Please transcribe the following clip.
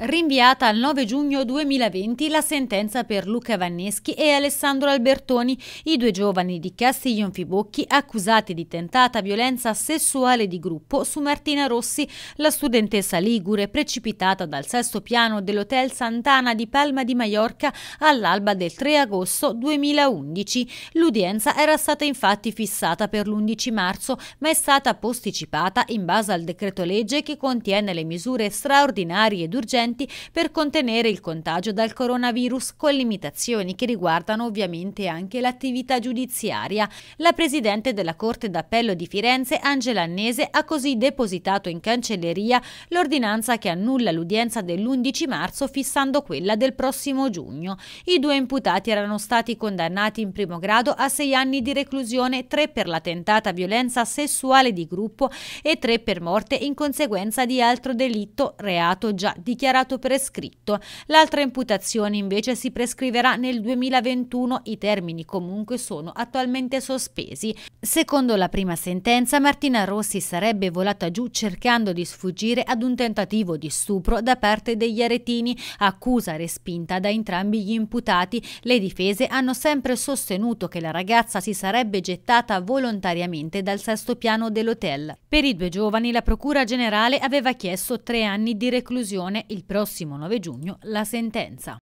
Rinviata al 9 giugno 2020 la sentenza per Luca Vanneschi e Alessandro Albertoni, i due giovani di Castiglion Fibocchi accusati di tentata violenza sessuale di gruppo su Martina Rossi, la studentessa ligure precipitata dal sesto piano dell'Hotel Sant'Ana di Palma di Maiorca all'alba del 3 agosto 2011. L'udienza era stata infatti fissata per l'11 marzo, ma è stata posticipata in base al decreto legge che contiene le misure straordinarie ed urgenti vigenti per contenere il contagio dal coronavirus con limitazioni che riguardano ovviamente anche l'attività giudiziaria. La Presidente della Corte d'Appello di Firenze, Angela Annese, ha così depositato in cancelleria l'ordinanza che annulla l'udienza dell'11 marzo fissando quella del prossimo giugno. I due imputati erano stati condannati in primo grado a sei anni di reclusione, tre per la tentata violenza sessuale di gruppo e tre per morte in conseguenza di altro delitto, reato già dichiarato dichiarato per L'altra imputazione invece si prescriverà nel 2021, i termini comunque sono attualmente sospesi. Secondo la prima sentenza, Martina Rossi sarebbe volata giù cercando di sfuggire ad un tentativo di stupro da parte degli aretini, accusa respinta da entrambi gli imputati. Le difese hanno sempre sostenuto che la ragazza si sarebbe gettata volontariamente dal sesto piano dell'hotel. Per i due giovani la Procura Generale aveva chiesto tre anni di reclusione, il il prossimo 9 giugno la sentenza.